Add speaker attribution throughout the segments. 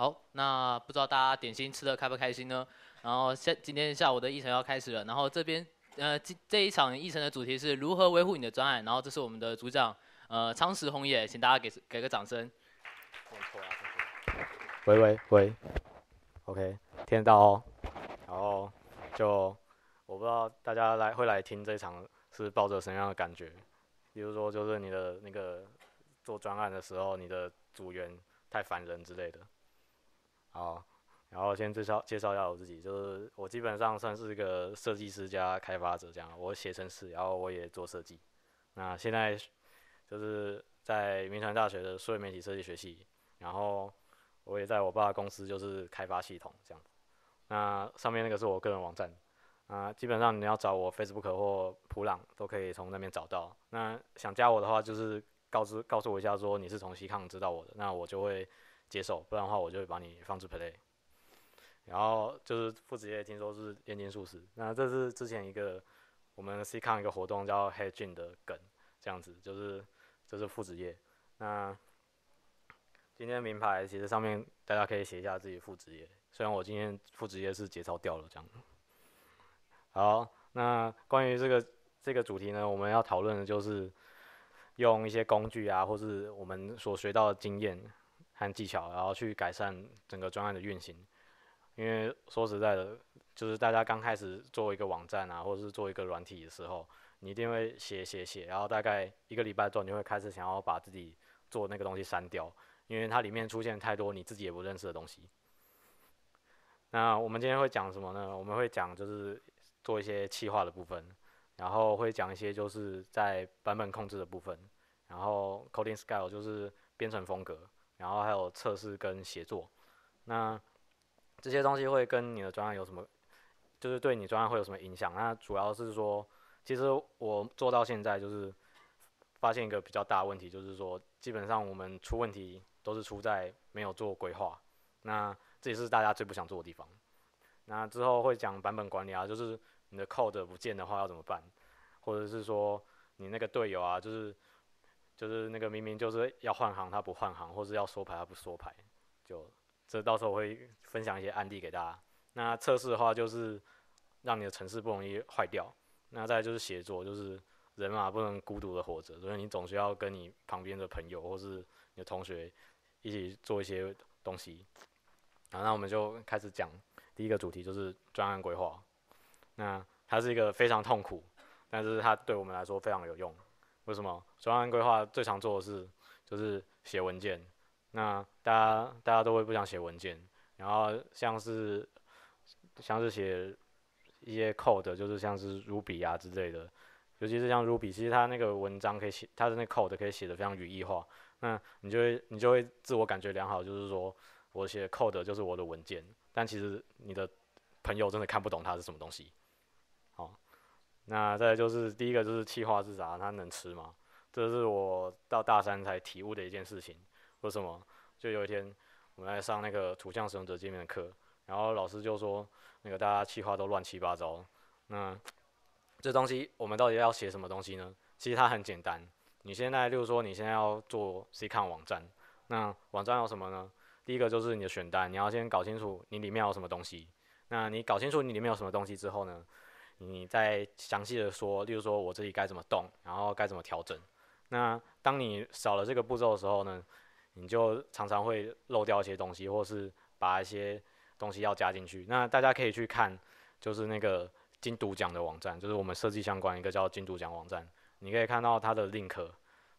Speaker 1: 好，那不知道大家点心吃的开不开心呢？然后下今天下午的议程要开始了。然后这边呃，这这一场议程的主题是如何维护你的专案。然后这是我们的组长呃仓石红也，请大家给给个掌声。
Speaker 2: 喂喂喂，OK，听得到。哦。然后就我不知道大家来会来听这一场是抱着什么样的感觉？比如说就是你的那个做专案的时候，你的组员太烦人之类的。好，然后先介绍介绍一下我自己，就是我基本上算是一个设计师加开发者这样，我写程式，然后我也做设计。那现在就是在明传大学的数位媒体设计学系，然后我也在我爸公司就是开发系统这样。那上面那个是我个人网站，啊，基本上你要找我 Facebook 或普朗都可以从那边找到。那想加我的话，就是告知告诉我一下说你是从西康知道我的，那我就会。接受，不然的话我就会把你放置 Play。然后就是副职业，听说是炼金术师，那这是之前一个我们 C 看一个活动叫 Hedge 的梗，这样子就是就是副职业。那今天名牌其实上面大家可以写一下自己副职业，虽然我今天副职业是节操掉了这样。好，那关于这个这个主题呢，我们要讨论的就是用一些工具啊，或是我们所学到的经验。和技巧，然后去改善整个专案的运行。因为说实在的，就是大家刚开始做一个网站啊，或者是做一个软体的时候，你一定会写写写，然后大概一个礼拜之后，你会开始想要把自己做那个东西删掉，因为它里面出现太多你自己也不认识的东西。那我们今天会讲什么呢？我们会讲就是做一些气划的部分，然后会讲一些就是在版本控制的部分，然后 coding scale 就是编程风格。然后还有测试跟协作，那这些东西会跟你的专业有什么，就是对你专业会有什么影响？那主要是说，其实我做到现在就是发现一个比较大的问题，就是说基本上我们出问题都是出在没有做规划。那这也是大家最不想做的地方。那之后会讲版本管理啊，就是你的 code 不见的话要怎么办，或者是说你那个队友啊，就是。就是那个明明就是要换行，他不换行，或是要缩排他不缩排，就这到时候会分享一些案例给大家。那测试的话，就是让你的城市不容易坏掉。那再就是协作，就是人嘛不能孤独的活着，所以你总是要跟你旁边的朋友或是你的同学一起做一些东西。好，那我们就开始讲第一个主题，就是专案规划。那它是一个非常痛苦，但是它对我们来说非常有用。为什么专案规划最常做的事就是写文件？那大家大家都会不想写文件，然后像是像是写一些 code，就是像是 Ruby 啊之类的，尤其是像 Ruby，其实它那个文章可以写，它的那 code 可以写的非常语义化，那你就会你就会自我感觉良好，就是说我写 code 就是我的文件，但其实你的朋友真的看不懂它是什么东西。那再就是第一个就是气化之杂，它能吃吗？这是我到大三才体悟的一件事情。为什么？就有一天，我们在上那个图像使用者界面的课，然后老师就说，那个大家气化都乱七八糟。那这东西我们到底要写什么东西呢？其实它很简单。你现在就是说你现在要做 C 看网站，那网站有什么呢？第一个就是你的选单，你要先搞清楚你里面有什么东西。那你搞清楚你里面有什么东西之后呢？你再详细的说，例如说，我这里该怎么动，然后该怎么调整。那当你少了这个步骤的时候呢，你就常常会漏掉一些东西，或是把一些东西要加进去。那大家可以去看，就是那个金读奖的网站，就是我们设计相关一个叫金读奖网站，你可以看到它的 link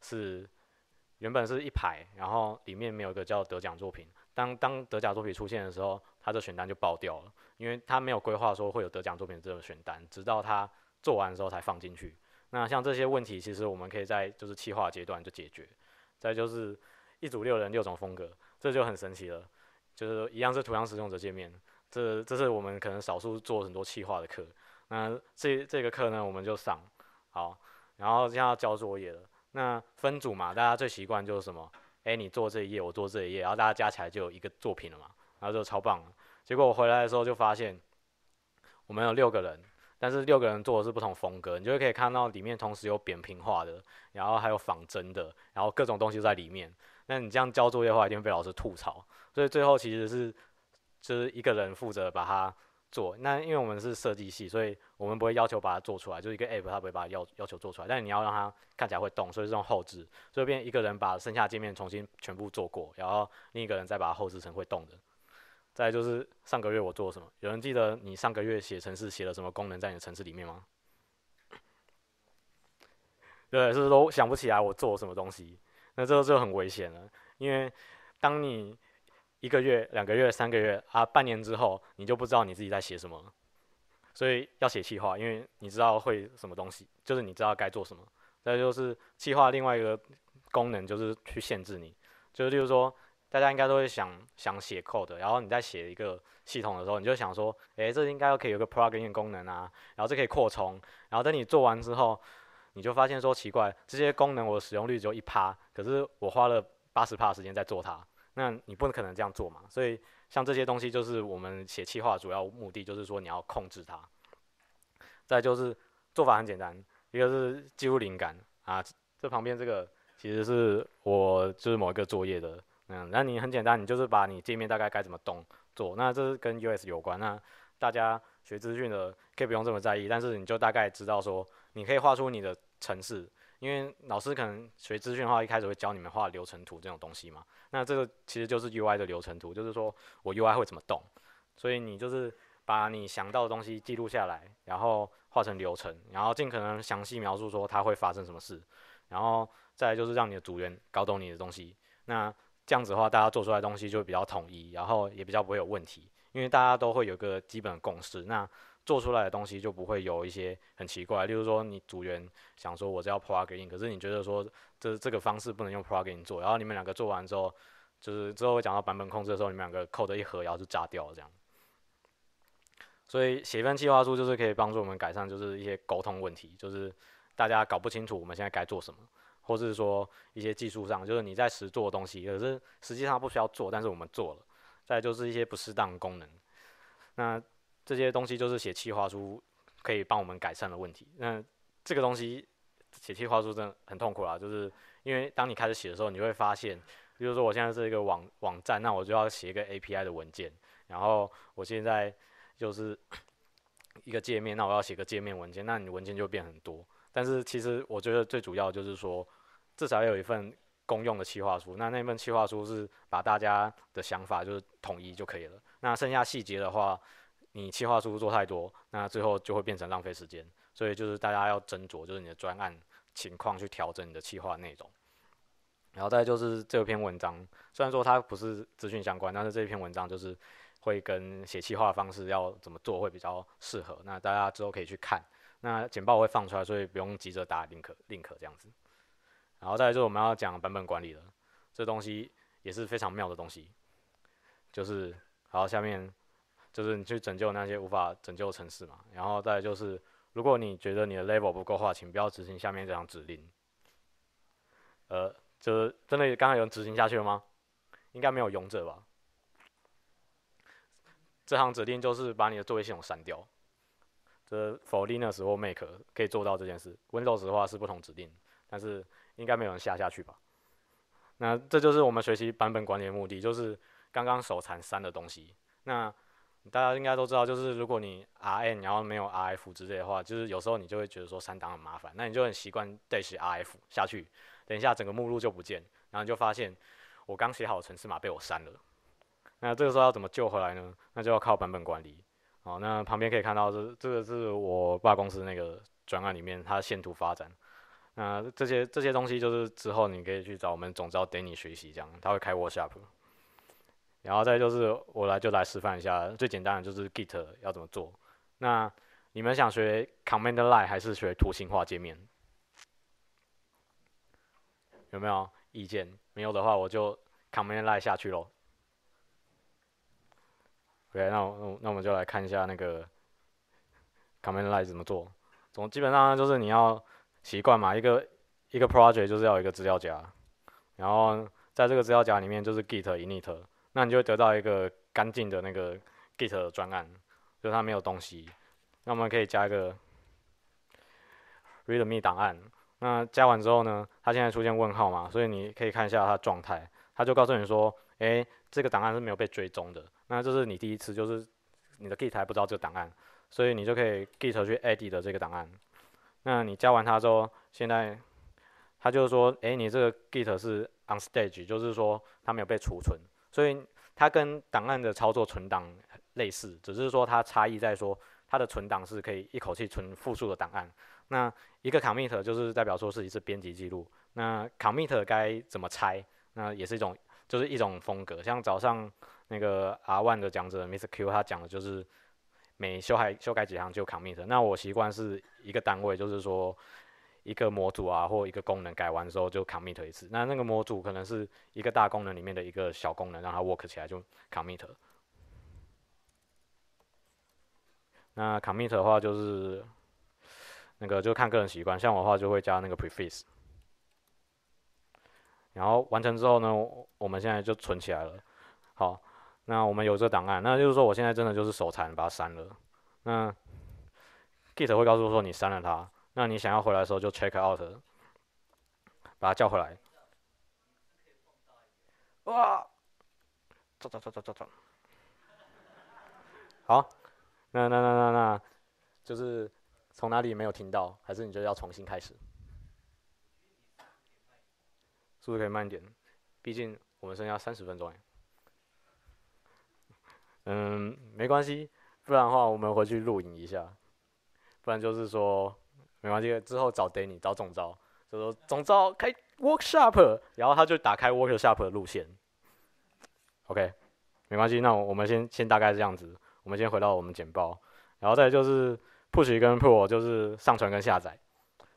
Speaker 2: 是。原本是一排，然后里面没有一个叫得奖作品。当当得奖作品出现的时候，他的选单就爆掉了，因为他没有规划说会有得奖作品这种选单，直到他做完的时候才放进去。那像这些问题，其实我们可以在就是企划阶段就解决。再就是一组六人六种风格，这就很神奇了，就是一样是图像使用者界面，这这是我们可能少数做很多企划的课。那这这个课呢，我们就上好，然后现在要交作业了。那分组嘛，大家最习惯就是什么？哎，你做这一页，我做这一页，然后大家加起来就有一个作品了嘛，然后就超棒。结果我回来的时候就发现，我们有六个人，但是六个人做的是不同风格，你就可以看到里面同时有扁平化的，然后还有仿真的，然后各种东西在里面。那你这样交作业的话，一定被老师吐槽。所以最后其实是就是一个人负责把它。做那，因为我们是设计系，所以我们不会要求把它做出来，就是一个 app，它不会把它要要求做出来。但你要让它看起来会动，所以这种后置，以变一个人把剩下界面重新全部做过，然后另一个人再把它后置成会动的。再就是上个月我做了什么？有人记得你上个月写城市写了什么功能在你的城市里面吗？对，是不是都想不起来我做了什么东西？那这个就很危险了，因为当你。一个月、两个月、三个月啊，半年之后，你就不知道你自己在写什么所以要写企划，因为你知道会什么东西，就是你知道该做什么。再就是企划另外一个功能，就是去限制你。就是，例如说，大家应该都会想想写 code 然后你在写一个系统的时候，你就想说，诶，这应该可以有个 plugin 功能啊，然后这可以扩充。然后等你做完之后，你就发现说，奇怪，这些功能我使用率只有一趴，可是我花了八十趴的时间在做它。那你不可能这样做嘛，所以像这些东西就是我们写企划主要目的，就是说你要控制它。再就是做法很简单，一个是记录灵感啊，这旁边这个其实是我就是某一个作业的，嗯，那你很简单，你就是把你界面大概该怎么动做，那这是跟 US 有关，那大家学资讯的可以不用这么在意，但是你就大概知道说你可以画出你的城市，因为老师可能学资讯的话，一开始会教你们画流程图这种东西嘛。那这个其实就是 UI 的流程图，就是说我 UI 会怎么动。所以你就是把你想到的东西记录下来，然后画成流程，然后尽可能详细描述说它会发生什么事。然后再来就是让你的组员搞懂你的东西。那这样子的话，大家做出来东西就会比较统一，然后也比较不会有问题，因为大家都会有个基本共识。那做出来的东西就不会有一些很奇怪，例如说你组员想说我要 plugin，可是你觉得说这这个方式不能用 plugin 做，然后你们两个做完之后，就是之后会讲到版本控制的时候，你们两个扣着一盒，然后就炸掉了这样。所以写一份计划书就是可以帮助我们改善，就是一些沟通问题，就是大家搞不清楚我们现在该做什么，或是说一些技术上，就是你在实做的东西，可是实际上不需要做，但是我们做了。再就是一些不适当的功能，那。这些东西就是写企划书可以帮我们改善的问题。那这个东西写企划书真的很痛苦啦，就是因为当你开始写的时候，你会发现，比如说我现在是一个网网站，那我就要写一个 A P I 的文件，然后我现在就是 一个界面，那我要写个界面文件，那你文件就变很多。但是其实我觉得最主要就是说，至少有一份公用的企划书，那那份企划书是把大家的想法就是统一就可以了。那剩下细节的话，你企划书做太多，那最后就会变成浪费时间，所以就是大家要斟酌，就是你的专案情况去调整你的企划内容。然后再就是这篇文章，虽然说它不是资讯相关，但是这篇文章就是会跟写企划方式要怎么做会比较适合，那大家之后可以去看。那简报会放出来，所以不用急着答，l 可 n 可这样子。然后再就是我们要讲版本管理了，这东西也是非常妙的东西，就是好下面。就是你去拯救那些无法拯救的城市嘛。然后再就是，如果你觉得你的 level 不够话，请不要执行下面这张指令。呃，就是真的，刚刚有人执行下去了吗？应该没有勇者吧。这行指令就是把你的作业系统删掉。这 for Linux 或 make 可以做到这件事。Windows 的话是不同指令，但是应该没有人下下去吧。那这就是我们学习版本管理的目的，就是刚刚手残删的东西。那。大家应该都知道，就是如果你 rn，然后没有 rf 之类的话，就是有时候你就会觉得说删档很麻烦，那你就很习惯再写 rf 下去，等一下整个目录就不见，然后你就发现我刚写好的程式码被我删了。那这个时候要怎么救回来呢？那就要靠版本管理。好，那旁边可以看到，这这个是我爸公司那个专案里面它的线图发展。那这些这些东西，就是之后你可以去找我们总招 Danny 学习这样，他会开 workshop。然后再就是，我来就来示范一下最简单的，就是 Git 要怎么做。那你们想学 Command Line 还是学图形化界面？有没有意见？没有的话，我就 Command Line 下去喽。OK，那我那我们就来看一下那个 Command Line 怎么做。总基本上就是你要习惯嘛，一个一个 Project 就是要有一个资料夹，然后在这个资料夹里面就是 Git init。那你就会得到一个干净的那个 Git 专案，就是它没有东西。那我们可以加一个 README 档案。那加完之后呢，它现在出现问号嘛，所以你可以看一下它的状态，它就告诉你说：“哎，这个档案是没有被追踪的。”那这是你第一次，就是你的 Git 还不知道这个档案，所以你就可以 Git 去 e d t 的这个档案。那你加完它之后，现在它就是说：“哎，你这个 Git 是 On Stage，就是说它没有被储存。”所以它跟档案的操作存档类似，只是说它差异在说它的存档是可以一口气存复数的档案。那一个 commit 就是代表说是一次编辑记录。那 commit 该怎么拆？那也是一种就是一种风格。像早上那个阿万的讲者 Mr. Q 他讲的就是每修改修改几行就 commit。那我习惯是一个单位，就是说。一个模组啊，或一个功能改完之后就 commit 一次。那那个模组可能是一个大功能里面的一个小功能，让它 work 起来就 commit。那 commit 的话就是那个就看个人习惯，像我的话就会加那个 prefix。然后完成之后呢，我们现在就存起来了。好，那我们有这个档案，那就是说我现在真的就是手残把它删了。那 git 会告诉说你删了它。那你想要回来的时候就 check out，把他叫回来。哇！走走走走走走。好，那那那那那就是从哪里没有听到？还是你就要重新开始？速度可以慢一点？毕竟我们剩下三十分钟。嗯，没关系。不然的话，我们回去录影一下。不然就是说。没关系，之后找 Danny 找总招，就说总招开 Workshop，然后他就打开 Workshop 的路线。OK，没关系，那我们先先大概这样子，我们先回到我们简包，然后再就是 Push 跟 Pull，就是上传跟下载。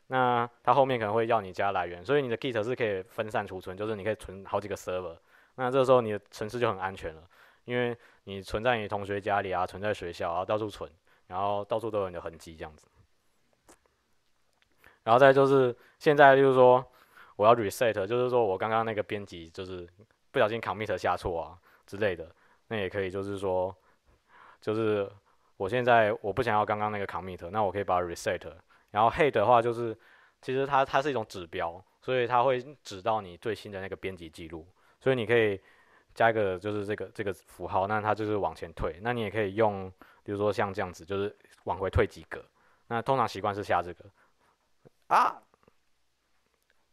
Speaker 2: 那它后面可能会要你加来源，所以你的 Git 是可以分散储存，就是你可以存好几个 Server，那这时候你的城市就很安全了，因为你存在你同学家里啊，存在学校啊，到处存，然后到处都有你的痕迹这样子。然后再就是，现在就是说，我要 reset，就是说我刚刚那个编辑就是不小心 commit 下错啊之类的，那也可以，就是说，就是我现在我不想要刚刚那个 commit，那我可以把 reset。然后 h e 的话就是，其实它它是一种指标，所以它会指到你最新的那个编辑记录，所以你可以加一个就是这个这个符号，那它就是往前退。那你也可以用，比如说像这样子，就是往回退几格。那通常习惯是下这个。啊！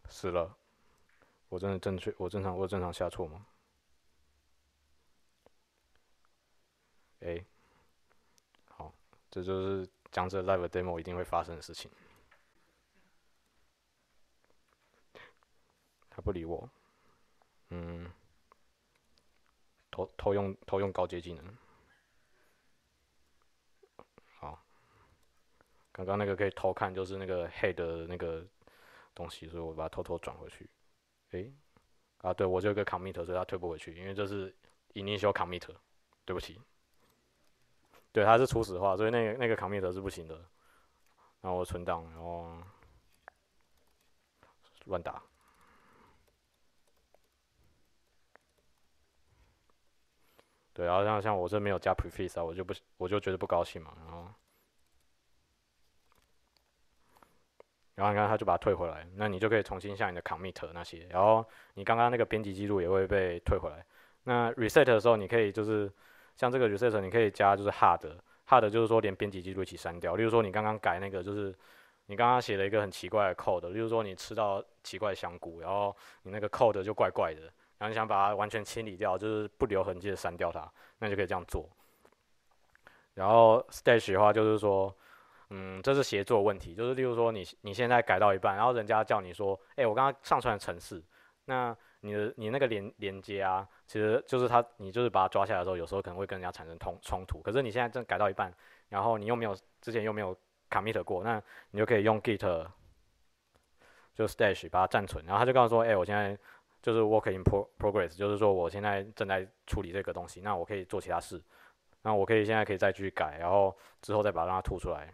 Speaker 2: 死了！我真的正确？我正常？我正常下错吗？哎，好，这就是讲这 live demo 一定会发生的事情。他不理我，嗯，偷偷用偷用高阶技能。刚刚那个可以偷看，就是那个 head 那个东西，所以我把它偷偷转回去。诶，啊，对，我就有个 commit，所以它退不回去，因为这是 initial commit。对不起，对，它是初始化，所以那个那个 commit 是不行的。然后我存档，然后乱打。对，然后像像我这没有加 prefix 啊，我就不我就觉得不高兴嘛，然后。然后，刚刚他就把它退回来，那你就可以重新下你的 commit 那些，然后你刚刚那个编辑记录也会被退回来。那 reset 的时候，你可以就是像这个 reset，你可以加就是 hard，hard 就是说连编辑记录一起删掉。例如说你刚刚改那个就是你刚刚写了一个很奇怪的 code，例如说你吃到奇怪香菇，然后你那个 code 就怪怪的，然后你想把它完全清理掉，就是不留痕迹的删掉它，那你就可以这样做。然后 stage 的话就是说。嗯，这是协作问题，就是例如说，你你现在改到一半，然后人家叫你说，哎，我刚刚上传了程式，那你的你那个连连接啊，其实就是他，你就是把它抓下来的时候，有时候可能会跟人家产生冲冲突。可是你现在正改到一半，然后你又没有之前又没有 commit 过，那你就可以用 git 就 stash 把它暂存，然后他就告诉说，哎，我现在就是 work in progress，就是说我现在正在处理这个东西，那我可以做其他事，那我可以现在可以再去改，然后之后再把它让它吐出来。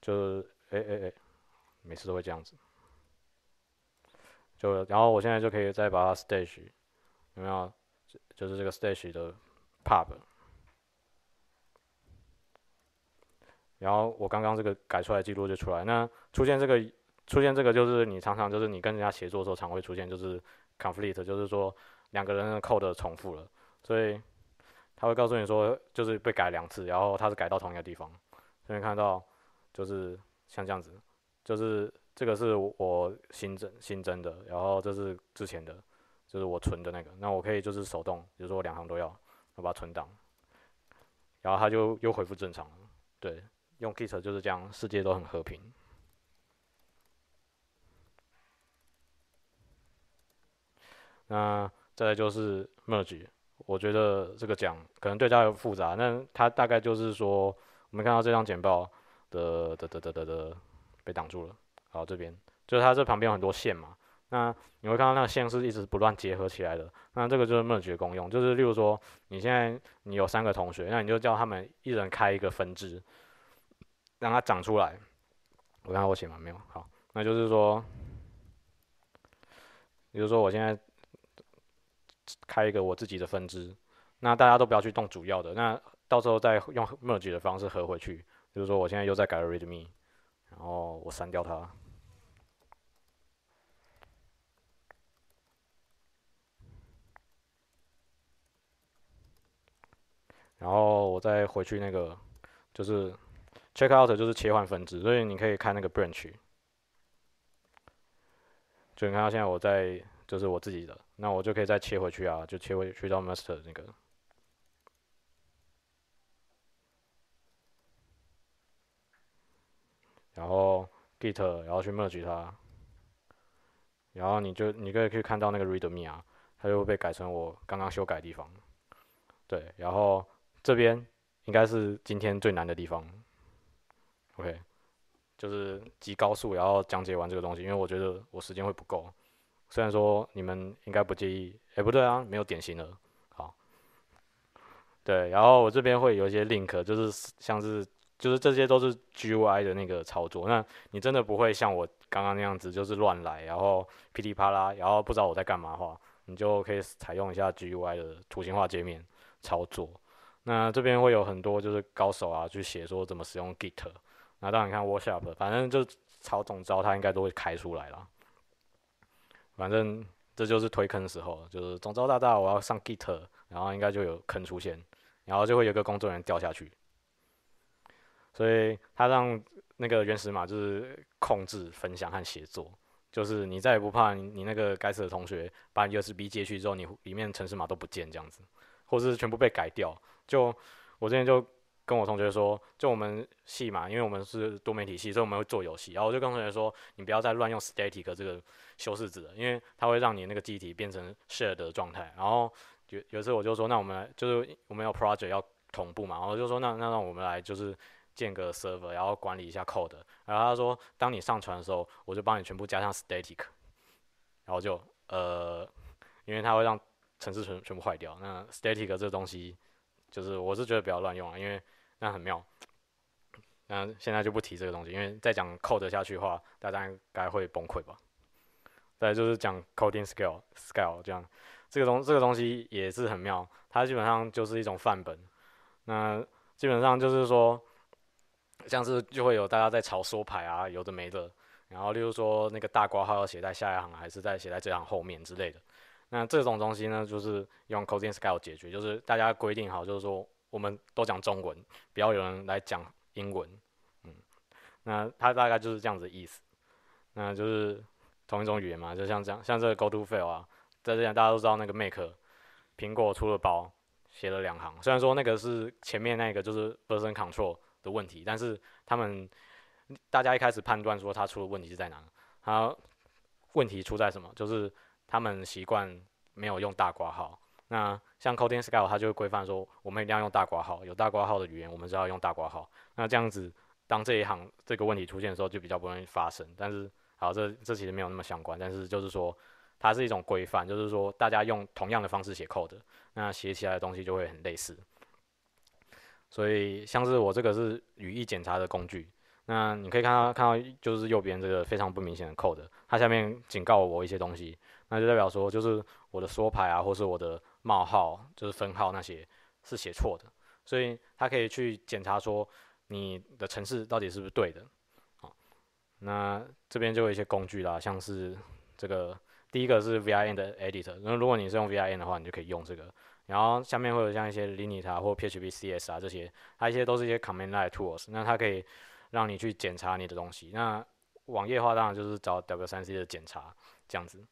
Speaker 2: 就是哎哎哎，每次都会这样子。就然后我现在就可以再把它 stage，有没有？就就是这个 stage 的 pub。然后我刚刚这个改出来记录就出来。那出现这个出现这个，就是你常常就是你跟人家协作的时候，常会出现就是 conflict，就是说两个人 code 重复了，所以他会告诉你说，就是被改两次，然后他是改到同一个地方。这边看到。就是像这样子，就是这个是我新增新增的，然后这是之前的，就是我存的那个。那我可以就是手动，比如说我两行都要，我把它存档，然后它就又恢复正常了。对，用 Git 就是这样，世界都很和平。那再来就是 Merge，我觉得这个讲可能对大家复杂，那它大概就是说，我们看到这张简报。的的的的的的被挡住了。好，这边就是它这旁边有很多线嘛，那你会看到那个线是一直不断结合起来的。那这个就是 Merge 功用，就是例如说，你现在你有三个同学，那你就叫他们一人开一个分支，让它长出来。我看看我写完没有？好，那就是说，比如说我现在开一个我自己的分支，那大家都不要去动主要的，那到时候再用 Merge 的方式合回去。就是说，我现在又在改了 README，然后我删掉它，然后我再回去那个，就是 checkout 就是切换分支，所以你可以看那个 branch，就你看到现在我在就是我自己的，那我就可以再切回去啊，就切回去到 master 那个。然后 Git，然后去 Merge 它，然后你就你可以去看到那个 README，啊，它就会被改成我刚刚修改地方。对，然后这边应该是今天最难的地方。OK，就是极高速然后讲解完这个东西，因为我觉得我时间会不够。虽然说你们应该不介意，哎，不对啊，没有典型的。好，对，然后我这边会有一些 Link，就是像是。就是这些都是 GUI 的那个操作，那你真的不会像我刚刚那样子，就是乱来，然后噼里啪啦，然后不知道我在干嘛的话，你就可以采用一下 GUI 的图形化界面操作。那这边会有很多就是高手啊，去写说怎么使用 Git。那当然看 Workshop，反正就朝总招他应该都会开出来了。反正这就是推坑时候，就是总招大大我要上 Git，然后应该就有坑出现，然后就会有个工作人员掉下去。所以他让那个原始码就是控制分享和协作，就是你再也不怕你那个该死的同学把你 USB 接去之后，你里面程式码都不见这样子，或者是全部被改掉。就我之前就跟我同学说，就我们系嘛，因为我们是多媒体系，所以我们会做游戏。然后我就跟同学说，你不要再乱用 static 这个修饰子，因为它会让你那个机体变成 shared 的状态。然后有有一次我就说，那我们来就是我们有 project 要同步嘛，然我就说那那让我们来就是。建个 server，然后管理一下 code，然后他说，当你上传的时候，我就帮你全部加上 static，然后就呃，因为它会让城市全全部坏掉。那 static 这东西，就是我是觉得不要乱用啊，因为那很妙。那现在就不提这个东西，因为再讲 code 下去的话，大家应该会崩溃吧。再就是讲 coding scale scale 这样，这个东这个东西也是很妙，它基本上就是一种范本。那基本上就是说。像是就会有大家在吵缩排啊，有的没的。然后例如说那个大括号要写在下一行，还是在写在这行后面之类的。那这种东西呢，就是用 Coding s l e 解决，就是大家规定好，就是说我们都讲中文，不要有人来讲英文。嗯，那它大概就是这样子意思。那就是同一种语言嘛，就像这样，像这个 Go To Fail 啊，在之前大家都知道那个 Make，苹果出了包写了两行，虽然说那个是前面那个就是 Version Control。的问题，但是他们大家一开始判断说他出的问题是在哪，他问题出在什么，就是他们习惯没有用大括号。那像 c o d i n g s c a l e 它就会规范说我们一定要用大括号，有大括号的语言我们就要用大括号。那这样子，当这一行这个问题出现的时候，就比较不容易发生。但是，好，这这其实没有那么相关，但是就是说它是一种规范，就是说大家用同样的方式写 code，那写起来的东西就会很类似。所以，像是我这个是语义检查的工具，那你可以看到，看到就是右边这个非常不明显的 code，它下面警告我一些东西，那就代表说，就是我的缩排啊，或是我的冒号、就是分号那些是写错的，所以它可以去检查说你的程式到底是不是对的，好，那这边就有一些工具啦，像是这个第一个是 v i n 的 editor，那如果你是用 v i n 的话，你就可以用这个。然后下面会有像一些 Linux 啊，或 PHP CS 啊这些，它一些都是一些 command line tools，那它可以让你去检查你的东西。那网页化当然就是找 W3C 的检查这样子。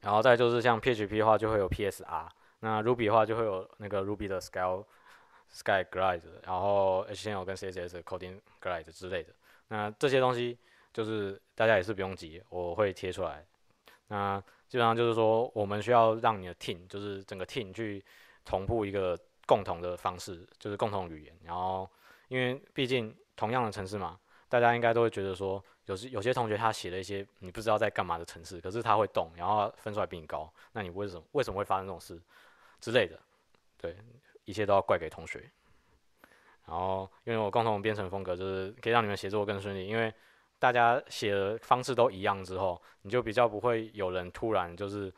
Speaker 2: 然后再就是像 PHP 的话就会有 PSR，那 Ruby 的话就会有那个 Ruby 的 Sky Sky Glide，然后 HTML 跟 CSS Coding Glide 之类的。那这些东西就是大家也是不用急，我会贴出来。那基本上就是说，我们需要让你的 team，就是整个 team 去同步一个共同的方式，就是共同语言。然后，因为毕竟同样的城市嘛，大家应该都会觉得说，有时有些同学他写了一些你不知道在干嘛的城市，可是他会懂，然后分出来比你高，那你为什么为什么会发生这种事之类的？对，一切都要怪给同学。然后，因为我共同编程风格就是可以让你们协作更顺利，因为。大家写的方式都一样之后，你就比较不会有人突然就是，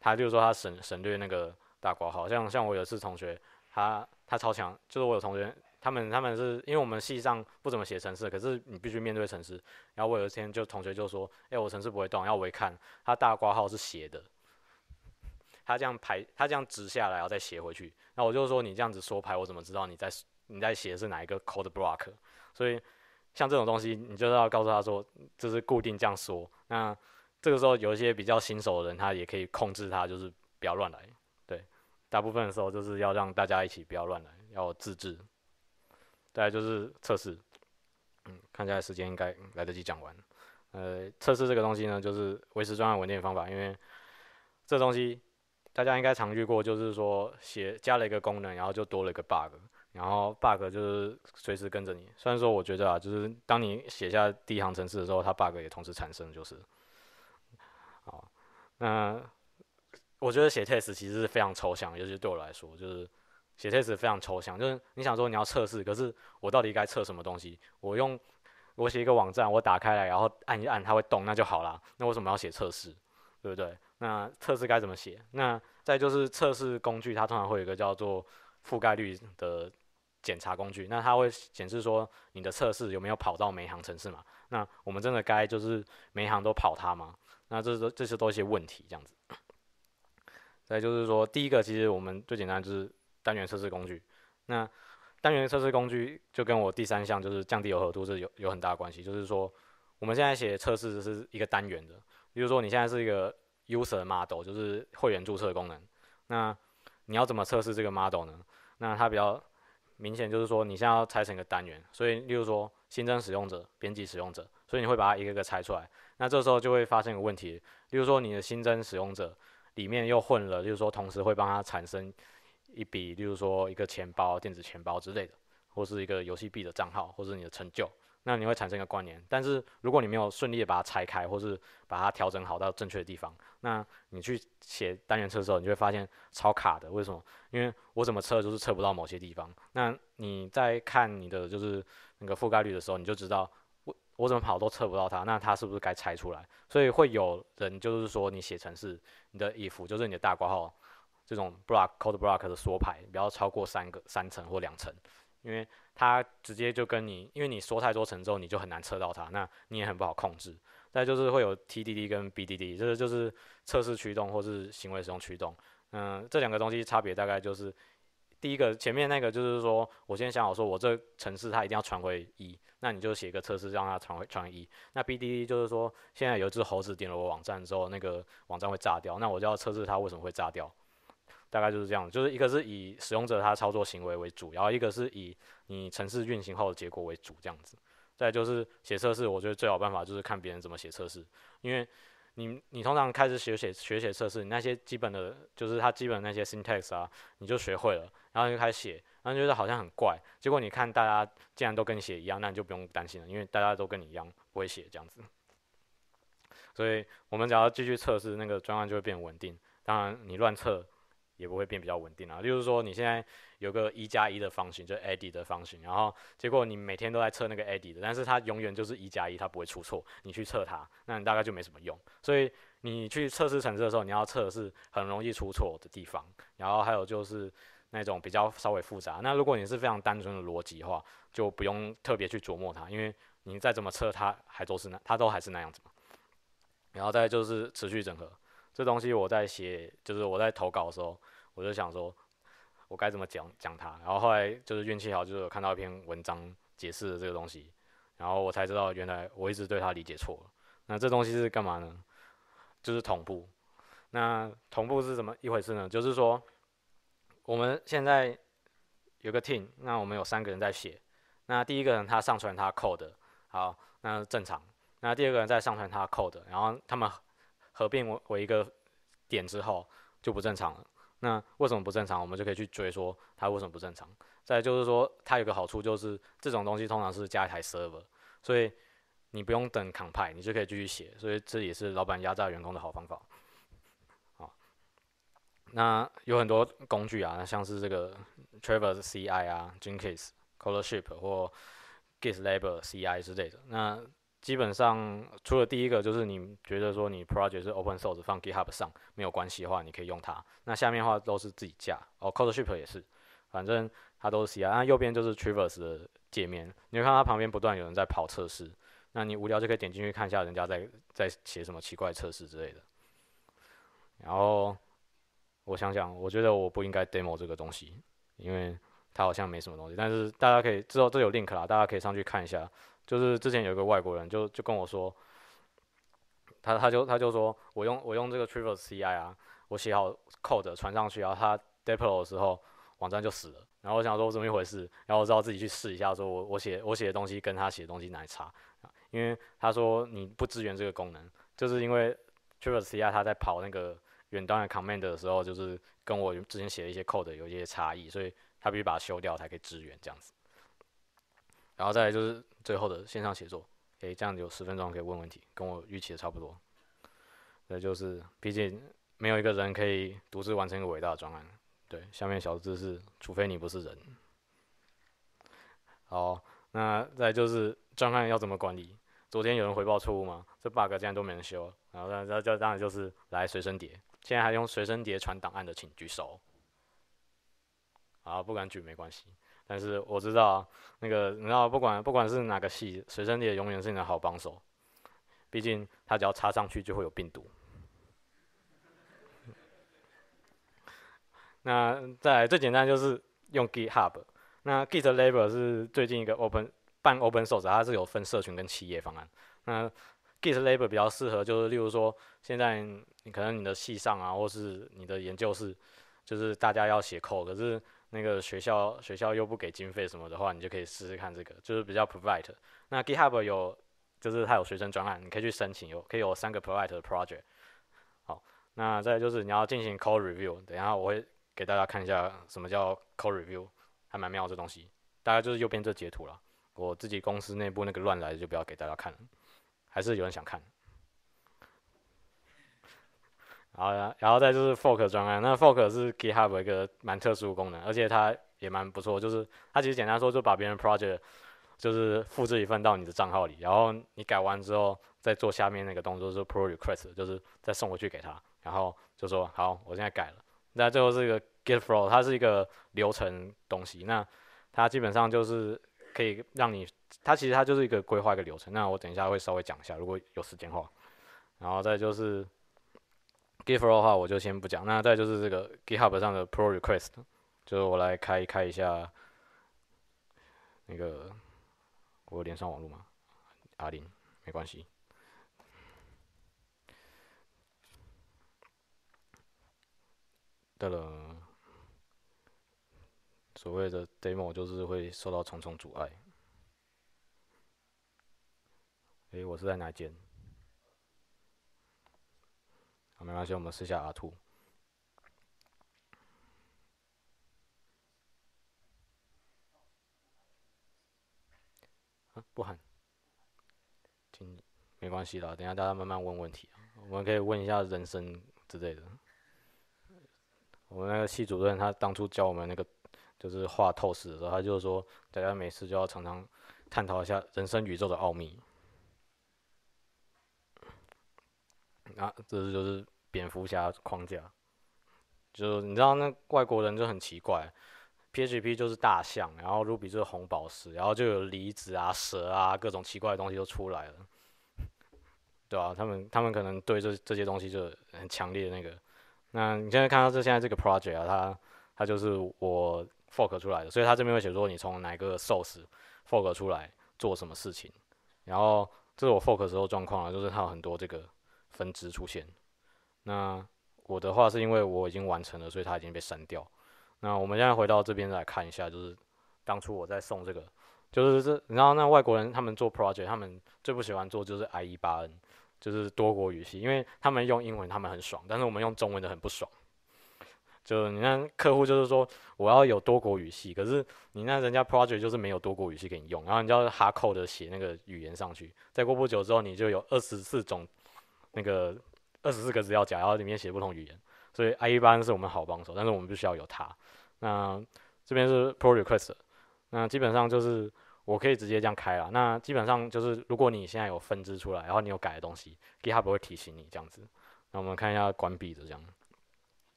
Speaker 2: 他就是说他省省略那个大括号，像像我有一次同学，他他超强，就是我有同学，他们他们是因为我们系上不怎么写程式，可是你必须面对程式。然后我有一天就同学就说，哎，我程式不会动，要我一看，他大括号是斜的，他这样排，他这样直下来，然后再斜回去。那我就说你这样子说排，我怎么知道你在你在写的是哪一个 code block？所以。像这种东西，你就是要告诉他说，这是固定这样说。那这个时候有一些比较新手的人，他也可以控制他，就是不要乱来。对，大部分的时候就是要让大家一起不要乱来，要自制。再就是测试，嗯，看起来时间应该来得及讲完。呃，测试这个东西呢，就是维持专案稳定的方法，因为这东西大家应该常遇过，就是说写加了一个功能，然后就多了一个 bug。然后 bug 就是随时跟着你。虽然说我觉得啊，就是当你写下第一行程式的时候，它 bug 也同时产生，就是，好，那我觉得写 test 其实是非常抽象，尤其对我来说，就是写 test 非常抽象。就是你想说你要测试，可是我到底该测什么东西？我用我写一个网站，我打开来然后按一按，它会动，那就好啦。那为什么要写测试？对不对？那测试该怎么写？那再就是测试工具，它通常会有一个叫做覆盖率的。检查工具，那它会显示说你的测试有没有跑到每一行程式嘛？那我们真的该就是每一行都跑它吗？那这是这些都一些问题这样子。再就是说，第一个其实我们最简单就是单元测试工具。那单元测试工具就跟我第三项就是降低耦合度是有有很大的关系，就是说我们现在写测试是一个单元的，比如说你现在是一个 user model，就是会员注册功能，那你要怎么测试这个 model 呢？那它比较明显就是说，你现在要拆成一个单元，所以，例如说新增使用者、编辑使用者，所以你会把它一个个拆出来。那这时候就会发生一个问题，例如说你的新增使用者里面又混了，就是说同时会帮他产生一笔，例如说一个钱包、电子钱包之类的，或是一个游戏币的账号，或是你的成就。那你会产生一个关联，但是如果你没有顺利的把它拆开，或是把它调整好到正确的地方，那你去写单元测的时候，你就会发现超卡的。为什么？因为我怎么测就是测不到某些地方。那你在看你的就是那个覆盖率的时候，你就知道我我怎么跑都测不到它，那它是不是该拆出来？所以会有人就是说，你写程式，你的 if 就是你的大括号，这种 block code block 的缩排不要超过三个三层或两层。因为它直接就跟你，因为你说太多层之后，你就很难测到它，那你也很不好控制。再就是会有 TDD 跟 BDD，这个就是测试驱动或是行为使用驱动。嗯，这两个东西差别大概就是，第一个前面那个就是说我先想好说我这城市它一定要传回一，那你就写一个测试让它传回传一。那 BDD 就是说现在有一只猴子点了我网站之后，那个网站会炸掉，那我就要测试它为什么会炸掉。大概就是这样，就是一个是以使用者他操作行为为主，然后一个是以你程式运行后的结果为主，这样子。再就是写测试，我觉得最好办法就是看别人怎么写测试，因为你你通常开始学写学写测试，你那些基本的就是他基本那些 syntax 啊，你就学会了，然后就开始写，然后觉得好像很怪。结果你看大家既然都跟你写一样，那你就不用担心了，因为大家都跟你一样不会写这样子。所以我们只要继续测试，那个专案就会变稳定。当然你乱测。也不会变比较稳定啊，例如说你现在有个一加一的方形，就 e AD 的方形，然后结果你每天都在测那个 e d 的，但是它永远就是一加一，它不会出错，你去测它，那你大概就没什么用。所以你去测试程式的时候，你要测的是很容易出错的地方，然后还有就是那种比较稍微复杂。那如果你是非常单纯的逻辑的话，就不用特别去琢磨它，因为你再怎么测，它还都是那，它都还是那样子嘛。然后再就是持续整合。这东西我在写，就是我在投稿的时候，我就想说，我该怎么讲讲它。然后后来就是运气好，就是看到一篇文章解释了这个东西，然后我才知道原来我一直对它理解错了。那这东西是干嘛呢？就是同步。那同步是怎么一回事呢？就是说，我们现在有个 team，那我们有三个人在写。那第一个人他上传他 code，好，那正常。那第二个人再上传他 code，然后他们。合并为为一个点之后就不正常了。那为什么不正常？我们就可以去追说它为什么不正常。再就是说，它有个好处就是这种东西通常是加一台 server，所以你不用等 compile，你就可以继续写。所以这也是老板压榨员工的好方法。啊，那有很多工具啊，像是这个 t r a v r s CI 啊，Jenkins，c o o r s h i p 或 GitLab CI 之类的。那基本上除了第一个，就是你觉得说你 project 是 open source 放 GitHub 上没有关系的话，你可以用它。那下面的话都是自己架，哦 d e Ship 也是，反正它都是 CI。那右边就是 Travers 的界面，你看它旁边不断有人在跑测试，那你无聊就可以点进去看一下人家在在写什么奇怪测试之类的。然后我想想，我觉得我不应该 demo 这个东西，因为它好像没什么东西。但是大家可以知道这有 link 啦，大家可以上去看一下。就是之前有一个外国人就就跟我说，他他就他就说我用我用这个 t r i v l s CI 啊，我写好 code 传上去，然后他 deploy 的时候网站就死了。然后我想说我怎么一回事，然后我知道自己去试一下，说我我写我写的东西跟他写的东西有差，因为他说你不支援这个功能，就是因为 t r i v l s CI 他在跑那个远端的 command 的时候，就是跟我之前写的一些 code 有一些差异，所以他必须把它修掉才可以支援这样子。然后再就是最后的线上写作，以这样有十分钟可以问问题，跟我预期的差不多。那就是毕竟没有一个人可以独自完成一个伟大的专案。对，下面小知识，除非你不是人。好，那再就是专案要怎么管理？昨天有人回报错误吗？这 bug 竟然都没人修。然后，那那就当然就是来随身碟。现在还用随身碟传档案的，请举手。啊，不敢举没关系。但是我知道，那个你知道，不管不管是哪个系，随身碟永远是你的好帮手。毕竟它只要插上去就会有病毒。那再最简单就是用 GitHub。那 GitLab 是最近一个 Open 半 Open Source，它是有分社群跟企业方案。那 GitLab 比较适合就是例如说，现在你可能你的系上啊，或是你的研究室，就是大家要写 code，可是那个学校学校又不给经费什么的话，你就可以试试看这个，就是比较 provide。那 GitHub 有，就是它有学生专案，你可以去申请有，可以有三个 provide 的 project。好，那再就是你要进行 code review。等一下我会给大家看一下什么叫 code review，还蛮妙这东西。大概就是右边这截图了，我自己公司内部那个乱来的就不要给大家看了，还是有人想看。然后，然后再就是 fork 专案。那 fork 是 GitHub 一个蛮特殊功能，而且它也蛮不错。就是它其实简单说，就把别人 project 就是复制一份到你的账号里，然后你改完之后，再做下面那个动作是 pull request，就是再送回去给他。然后就说好，我现在改了。那最后是一个 Git Flow，它是一个流程东西。那它基本上就是可以让你，它其实它就是一个规划一个流程。那我等一下会稍微讲一下，如果有时间的话。然后再就是。g i v h u 的话，我就先不讲。那再就是这个 GitHub 上的 Pull Request，就是我来开开一下那个。我有连上网络吗？阿林，没关系。对了，所谓的 Demo 就是会受到重重阻碍。诶，我是在哪间？没关系，我们试下阿兔。o 不喊。听，没关系的，等下大家慢慢问问题。我们可以问一下人生之类的。我们那个系主任他当初教我们那个，就是画透视的时候，他就是说大家没事就要常常探讨一下人生宇宙的奥秘。啊，这是就是。蝙蝠侠框架，就是你知道那外国人就很奇怪，PHP 就是大象，然后 Ruby 就是红宝石，然后就有离子啊、蛇啊各种奇怪的东西都出来了，对啊，他们他们可能对这这些东西就很强烈的那个。那你现在看到这现在这个 project 啊，它它就是我 fork 出来的，所以它这边会写说你从哪个 source fork 出来做什么事情。然后这是我 fork 时候状况，啊，就是它有很多这个分支出现。那我的话是因为我已经完成了，所以它已经被删掉。那我们现在回到这边来看一下，就是当初我在送这个，就是这。你知道那外国人他们做 project，他们最不喜欢做就是 IE 八 N，就是多国语系，因为他们用英文他们很爽，但是我们用中文的很不爽。就你看客户就是说我要有多国语系，可是你那人家 project 就是没有多国语系给你用，然后你就要哈扣的写那个语言上去。再过不久之后，你就有二十四种那个。二十四个字要加，然后里面写不同语言，所以 I 一般是我们好帮手，但是我们必须要有它。那这边是 p r o Request，那基本上就是我可以直接这样开了。那基本上就是如果你现在有分支出来，然后你有改的东西，GitHub 会提醒你这样子。那我们看一下关闭的这样，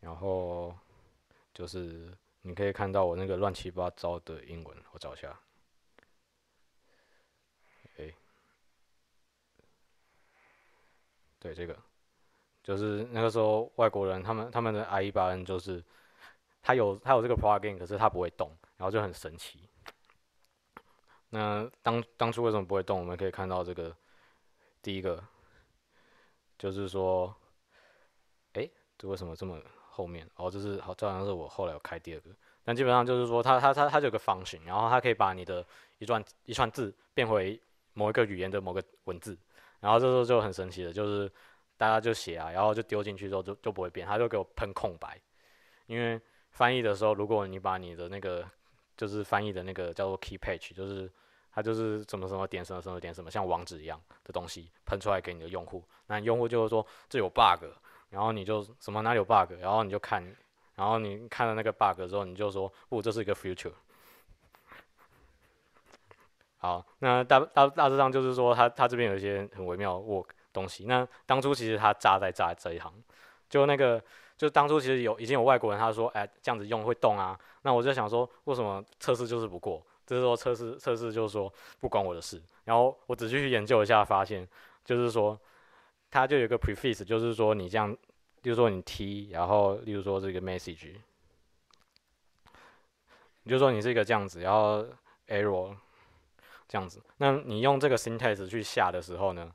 Speaker 2: 然后就是你可以看到我那个乱七八糟的英文，我找一下。对，这个就是那个时候外国人他们他们的 i e 八 n 就是，它有它有这个 program，可是它不会动，然后就很神奇。那当当初为什么不会动？我们可以看到这个第一个，就是说，哎，这为什么这么后面？哦，这是好像是我后来开第二个。那基本上就是说，它它它它有个 function，然后它可以把你的一串一串字变回某一个语言的某个文字。然后这时候就很神奇的，就是大家就写啊，然后就丢进去之后就就不会变，他就给我喷空白。因为翻译的时候，如果你把你的那个就是翻译的那个叫做 key page，就是它就是什么什么点什么什么点什么，像网址一样的东西喷出来给你的用户，那用户就会说这有 bug，然后你就什么哪里有 bug，然后你就看，然后你看了那个 bug 之后，你就说不，这是一个 future。好，那大大大致上就是说，他他这边有一些很微妙的 work 东西。那当初其实他炸在炸这一行，就那个就当初其实有已经有外国人他说，哎，这样子用会动啊。那我就想说，为什么测试就是不过？就是说测试测试就是说不关我的事。然后我仔细去研究一下，发现就是说，它就有个 prefix，就是说你这样，例如说你 t，然后例如说这个 message，你就说你是一个这样子，然后 error。这样子，那你用这个 syntax 去下的时候呢，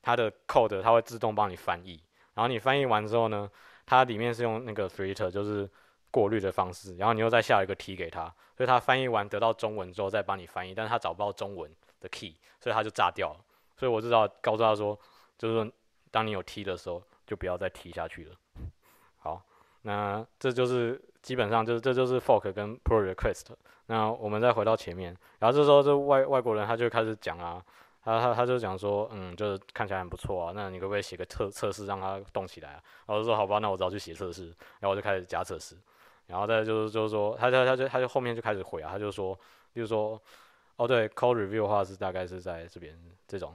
Speaker 2: 它的 code 它会自动帮你翻译，然后你翻译完之后呢，它里面是用那个 filter 就是过滤的方式，然后你又再下一个 T 给它，所以它翻译完得到中文之后再帮你翻译，但是它找不到中文的 key，所以它就炸掉了。所以我知道告诉他说，就是当你有 T 的时候，就不要再 T 下去了。好，那这就是基本上就是这就是 fork 跟 pull request。那我们再回到前面，然后这时候这外外国人他就开始讲啊，他他他就讲说，嗯，就是看起来很不错啊，那你可不可以写个测测试让他动起来啊？后就说好吧，那我只好去写测试，然后我就开始加测试，然后再就是就是说，他他他就他就后面就开始回啊，他就说，就如说，哦对，code review 的话是大概是在这边这种。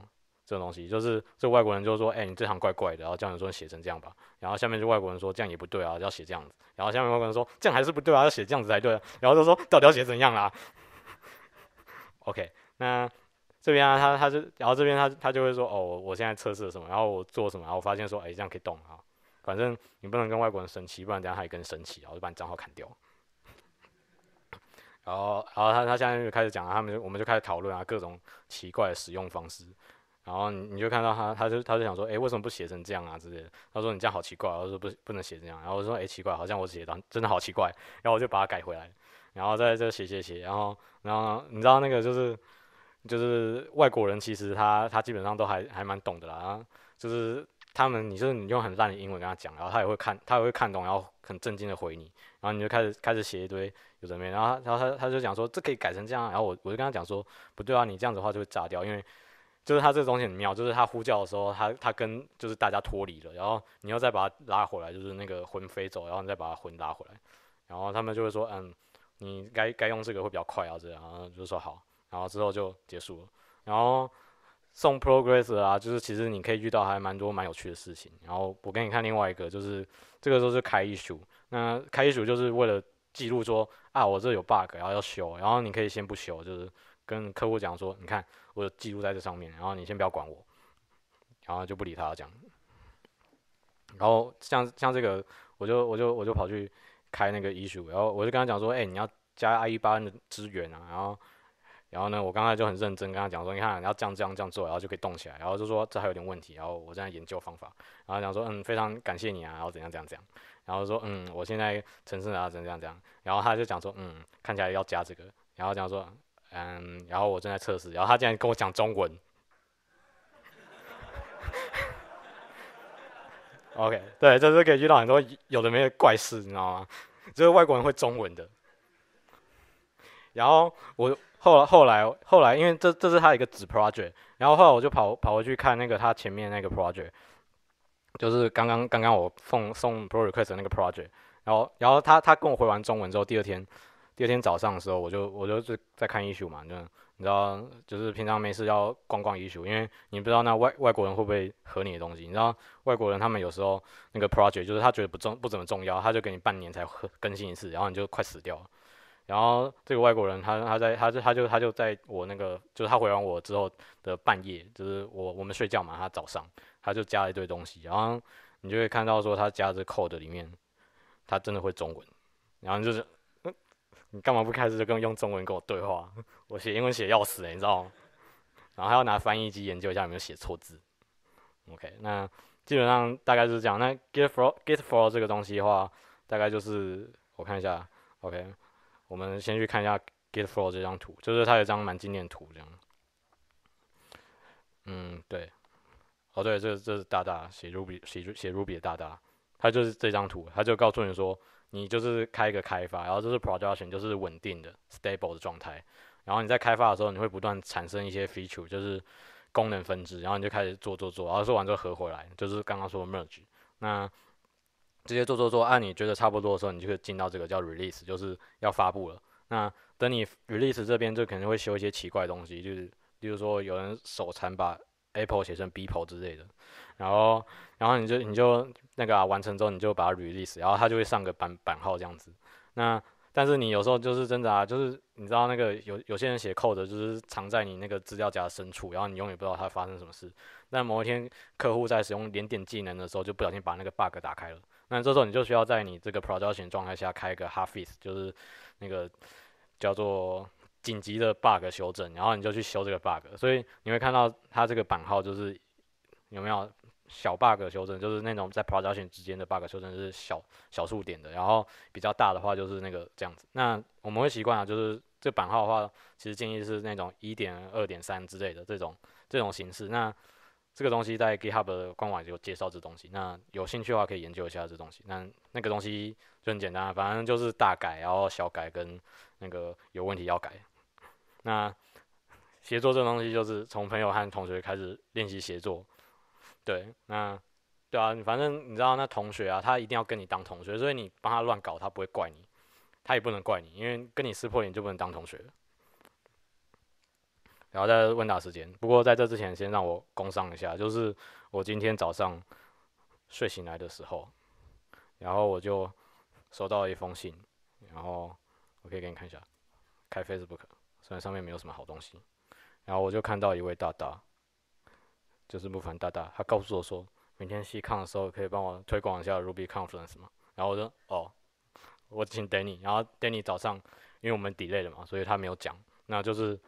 Speaker 2: 这种东西就是这外国人就说：“哎，你这行怪怪的。”然后这样子说写成这样吧。然后下面就外国人说：“这样也不对啊，要写这样子。”然后下面外国人说：“这样还是不对啊，要写这样子才对。”然后就说：“到底要写怎样啦？”OK，那这边啊，他他就然后这边他他就会说：“哦，我现在测试了什么？然后我做什么？然后我发现说：哎，这样可以动啊。反正你不能跟外国人生气，不然等下他也跟你生气，然后就把你账号砍掉。然后然后他他现在就开始讲了，他们就我们就开始讨论啊，各种奇怪的使用方式。”然后你你就看到他，他就他就想说，哎，为什么不写成这样啊？之类的？他说你这样好奇怪，我说不不能写这样，然后我说，哎，奇怪，好像我写的真的好奇怪，然后我就把它改回来，然后在这写写写，然后然后你知道那个就是就是外国人，其实他他基本上都还还蛮懂的啦。啊，就是他们，你就是你用很烂的英文跟他讲，然后他也会看，他也会看懂，然后很震惊的回你，然后你就开始开始写一堆有什么，然后然后他他就讲说这可以改成这样，然后我我就跟他讲说不对啊，你这样子话就会炸掉，因为。就是它这个东西很妙，就是它呼叫的时候，它它跟就是大家脱离了，然后你要再把它拉回来，就是那个魂飞走，然后你再把魂拉回来，然后他们就会说，嗯，你该该用这个会比较快啊这样，然后就说好，然后之后就结束了。然后送 progress 啊，就是其实你可以遇到还蛮多蛮有趣的事情。然后我给你看另外一个，就是这个就是开 i s 那开 i s 就是为了记录说，啊，我这有 bug，然后要修，然后你可以先不修，就是跟客户讲说，你看。我有记录在这上面，然后你先不要管我，然后就不理他这样。然后像像这个，我就我就我就跑去开那个医术，然后我就跟他讲说，哎，你要加 IE 八的资源啊，然后然后呢，我刚才就很认真跟他讲说，你看你要这样这样这样做，然后就可以动起来，然后就说这还有点问题，然后我在研究方法，然后讲说嗯，非常感谢你啊，然后怎样怎样怎样，然后说嗯，我现在城市啊怎怎样怎样，然后他就讲说嗯，看起来要加这个，然后讲说。嗯，然后我正在测试，然后他竟然跟我讲中文。OK，对，就是可以遇到很多有的没的怪事，你知道吗？就是外国人会中文的。然后我后来后来后来，因为这这是他一个子 project，然后后来我就跑跑回去看那个他前面那个 project，就是刚刚刚刚我送送 p r o r e c t 的那个 project，然后然后他他跟我回完中文之后，第二天。第二天早上的时候，我就我就是在看 issue 嘛，就你知道，就是平常没事要逛逛 issue，因为你不知道那外外国人会不会和你的东西。你知道，外国人他们有时候那个 project 就是他觉得不重不怎么重要，他就给你半年才更新一次，然后你就快死掉了。然后这个外国人他他在他就他就他就在我那个就是他回完我之后的半夜，就是我我们睡觉嘛，他早上他就加了一堆东西，然后你就会看到说他加的 code 里面，他真的会中文，然后就是。你干嘛不开始就跟用中文跟我对话？我写英文写要死欸、你知道吗？然后还要拿翻译机研究一下有没有写错字。OK，那基本上大概就是这样。那 get for get for 这个东西的话，大概就是我看一下。OK，我们先去看一下 get for 这张图，就是它有一张蛮经典图这样。嗯，对。哦，对，这这是大大写 ruby 写写 ruby 的大大，他就是这张图，他就告诉你说。你就是开一个开发，然后就是 production 就是稳定的 stable 的状态。然后你在开发的时候，你会不断产生一些 feature，就是功能分支。然后你就开始做做做，然后做完就合回来，就是刚刚说 merge。那直接做做做按你觉得差不多的时候，你就会进到这个叫 release，就是要发布了。那等你 release 这边就肯定会修一些奇怪的东西，就是例如说有人手残把。Apple 写成 b p o 之类的，然后，然后你就你就那个完成之后，你就把它 release，然后它就会上个版版号这样子。那但是你有时候就是真的啊，就是你知道那个有有些人写 code 就是藏在你那个资料夹的深处，然后你永远不知道它发生什么事。那某一天客户在使用连点技能的时候，就不小心把那个 bug 打开了。那这时候你就需要在你这个 projection 状态下开一个 halfies，就是那个叫做。紧急的 bug 修正，然后你就去修这个 bug，所以你会看到它这个版号就是有没有小 bug 修正，就是那种在 production 之间的 bug 修正是小小数点的，然后比较大的话就是那个这样子。那我们会习惯啊，就是这版号的话，其实建议是那种一点、二点、三之类的这种这种形式。那这个东西在 GitHub 的官网有介绍这东西，那有兴趣的话可以研究一下这东西。那那个东西就很简单，反正就是大改，然后小改跟。那个有问题要改。那协作这东西就是从朋友和同学开始练习协作。对，那对啊，反正你知道，那同学啊，他一定要跟你当同学，所以你帮他乱搞，他不会怪你，他也不能怪你，因为跟你撕破脸就不能当同学然后在问答时间，不过在这之前，先让我工商一下，就是我今天早上睡醒来的时候，然后我就收到一封信，然后。我可以给你看一下，开 Facebook，虽然上面没有什么好东西，然后我就看到一位大大，就是木凡大大，他告诉我说，明天 c 看的时候可以帮我推广一下 Ruby Conference 嘛？然后我说哦，我请 Danny，然后 Danny 早上，因为我们 delay 了嘛，所以他没有讲。那就是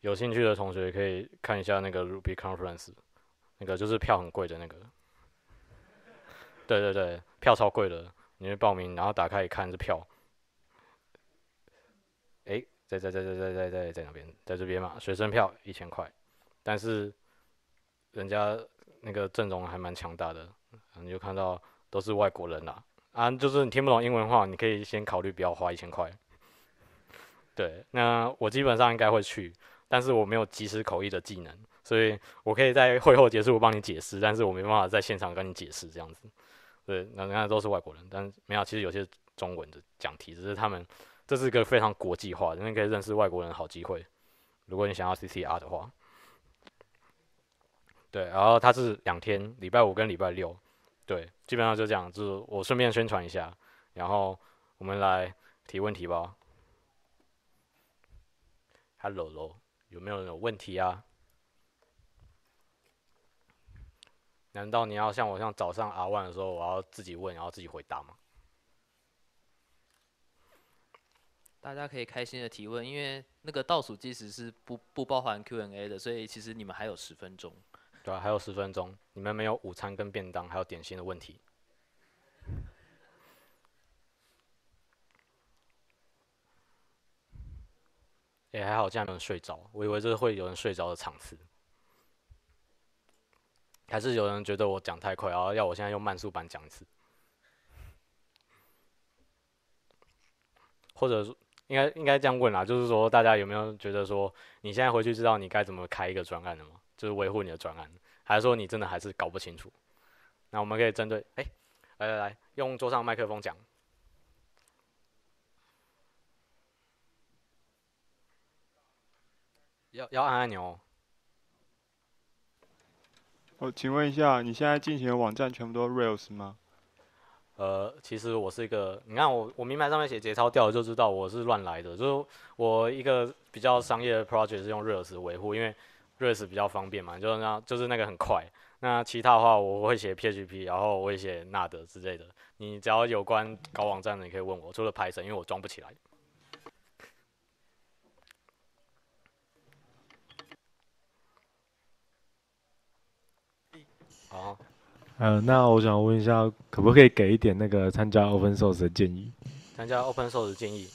Speaker 2: 有兴趣的同学可以看一下那个 Ruby Conference，那个就是票很贵的那个。对对对，票超贵的，你去报名，然后打开一看，这票。哎，在在在在在在在在那边？在这边嘛。学生票一千块，但是人家那个阵容还蛮强大的，你就看到都是外国人啦。啊，就是你听不懂英文话，你可以先考虑不要花一千块。对，那我基本上应该会去，但是我没有及时口译的技能，所以我可以在会后结束我帮你解释，但是我没办法在现场跟你解释这样子。对，那人家都是外国人，但是没有，其实有些中文的讲题，只是他们。这是一个非常国际化，你可以认识外国人好机会。如果你想要 C C R 的话，对，然后它是两天，礼拜五跟礼拜六，对，基本上就这样，就是我顺便宣传一下，然后我们来提问题吧。Hello，有没有人有问题啊？难道你要像我像早上阿万的时候，我要自己问，然后自己回答吗？
Speaker 1: 大家可以开心的提问，因为那个倒数计时是不不包含 Q&A 的，所以其实你们还有十分钟。
Speaker 2: 对啊，还有十分钟，你们没有午餐跟便当，还有点心的问题。也还好，现在有人睡着，我以为这会有人睡着的场次。还是有人觉得我讲太快然后要我现在用慢速版讲一次，或者。应该应该这样问啦，就是说大家有没有觉得说，你现在回去知道你该怎么开一个专案的吗？就是维护你的专案，还是说你真的还是搞不清楚？那我们可以针对，哎，来来来，用桌上麦克风讲，要要按按钮。
Speaker 1: 哦，请问一下，你现在进行的网站全部都 Rails 吗？
Speaker 2: 呃，其实我是一个，你看我我名牌上面写节操掉了就知道我是乱来的。就是我一个比较商业的 project 是用 Rails 维护，因为 Rails 比较方便嘛，就是就是那个很快。那其他的话我会写 PHP，然后我会写纳德之类的。你只要有关搞网站的，你可以问我。除了 Python，因为我装不起来。啊。呃，那我想问一下，可不可以给一点那个参加 Open Source 的建议？参加 Open Source 的建议，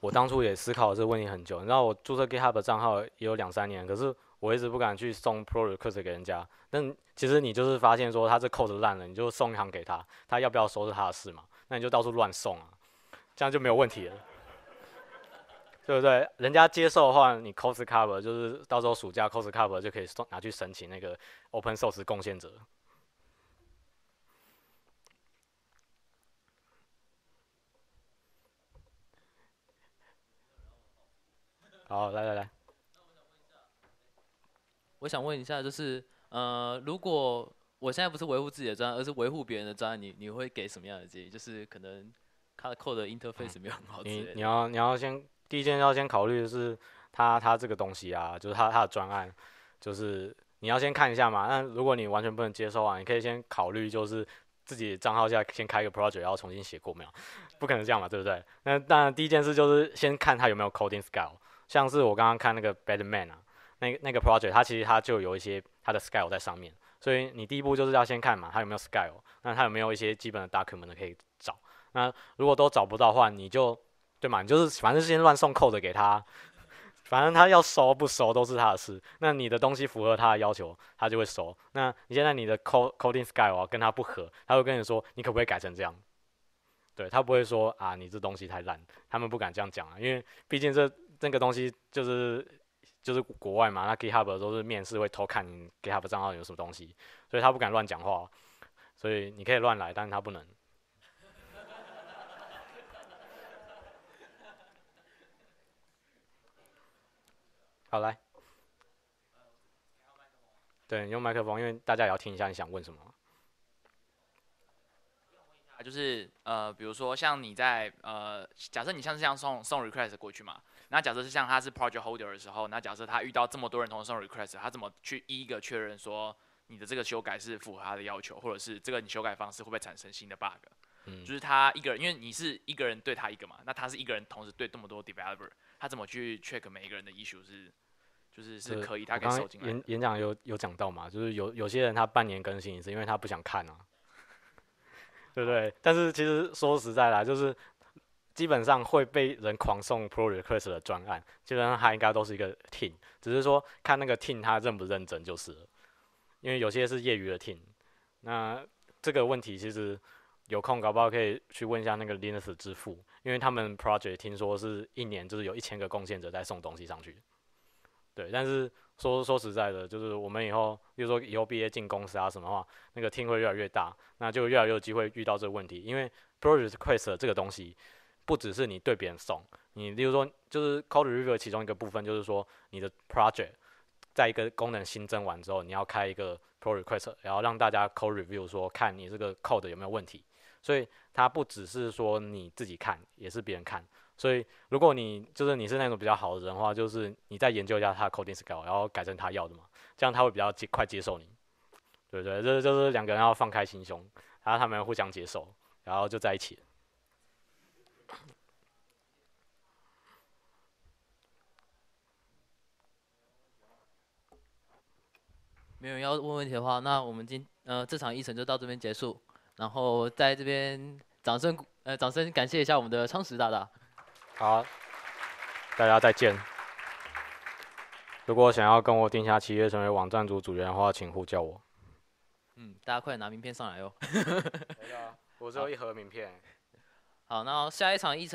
Speaker 2: 我当初也思考这问题很久。你知道，我注册 GitHub 账号也有两三年，可是我一直不敢去送 Product Code 给人家。那其实你就是发现说他这 Code 烂了，你就送一行给他，他要不要收拾他的事嘛？那你就到处乱送啊，这样就没有问题了，对不对？人家接受的话，你 c o d Cover 就是到时候暑假 c o d Cover 就可以拿去申请那个 Open Source 贡献者。
Speaker 1: 好，来来来，我想问一下，就是呃，如果我现在不是维护自己的专案，而是维护别人的专案，你你会给什么样的建议？就是可能他的 code interface 没有很好，你你
Speaker 2: 要你要先第一件要先考虑的是他他这个东西啊，就是他他的专案，就是你要先看一下嘛。那如果你完全不能接受啊，你可以先考虑就是自己账号下先开个 project，然后重新写过没有？不可能这样嘛，对不对？那当然第一件事就是先看他有没有 coding scale。像是我刚刚看那个 Bad Man 啊，那那个 project，它其实它就有一些它的 scale 在上面，所以你第一步就是要先看嘛，它有没有 scale，那它有没有一些基本的 document 可以找？那如果都找不到的话，你就对嘛，你就是反正先乱送 code 给他，反正他要收不收都是他的事。那你的东西符合他的要求，他就会收。那你现在你的 coding scale 跟他不合，他会跟你说你可不可以改成这样？对他不会说啊，你这东西太烂，他们不敢这样讲啊，因为毕竟这。那个东西就是就是国外嘛，那 GitHub 都是面试会偷看 GitHub 账号有什么东西，所以他不敢乱讲话，所以你可以乱来，但是他不能。好来，对，用麦克风，因为大家也要听一下你想问什么。
Speaker 1: 就是呃，比如说像你在呃，假设你像是样送送 request 过去嘛。那假设是像他是 project holder 的时候，那假设他遇到这么多人同时送 request，他怎么去一个确认说你的这个修改是符合他的要求，或者是这个你修改方式会不会产生新的 bug？嗯，就是他一个人，因为你是一个人对他一个嘛，那他是一个人同时对这么多 developer，他怎么去 check 每一个人的 issue 是，就是是可以他可以收进来。演
Speaker 2: 演讲有有讲到嘛，就是有有些人他半年更新一次，因为他不想看啊，对不对？但是其实说实在啦，就是。基本上会被人狂送 Project c s r s 的专案，基本上他应该都是一个 Team，只是说看那个 Team 他认不认真就是了。因为有些是业余的 Team，那这个问题其实有空搞不好可以去问一下那个 l i n u x 支付，因为他们 Project 听说是一年就是有一千个贡献者在送东西上去。对，但是说说实在的，就是我们以后，比如说以后毕业进公司啊什么的话，那个 Team 会越来越大，那就越来越有机会遇到这个问题，因为 Project Chris 这个东西。不只是你对别人送，你例如说，就是 code review 其中一个部分，就是说你的 project 在一个功能新增完之后，你要开一个 pull request，然后让大家 code review 说看你这个 code 有没有问题。所以它不只是说你自己看，也是别人看。所以如果你就是你是那种比较好的人的话，就是你再研究一下他的 coding s k i l l 然后改成他要的嘛，这样他会比较接快接受你。对对，就是就是两个人要放开心胸，然后他们互相接受，然后就在一起。
Speaker 1: 没有要问问题的话，那我们今呃这场议程就到这边结束。然后在这边掌声呃掌声感谢一下我们的仓石大大。好，
Speaker 2: 大家再见。如果想要跟我定下契约成为网站组组员的话，请呼叫我。
Speaker 1: 嗯，大家快点拿名片上来哟。我只有一盒名片。好，那下一场议程。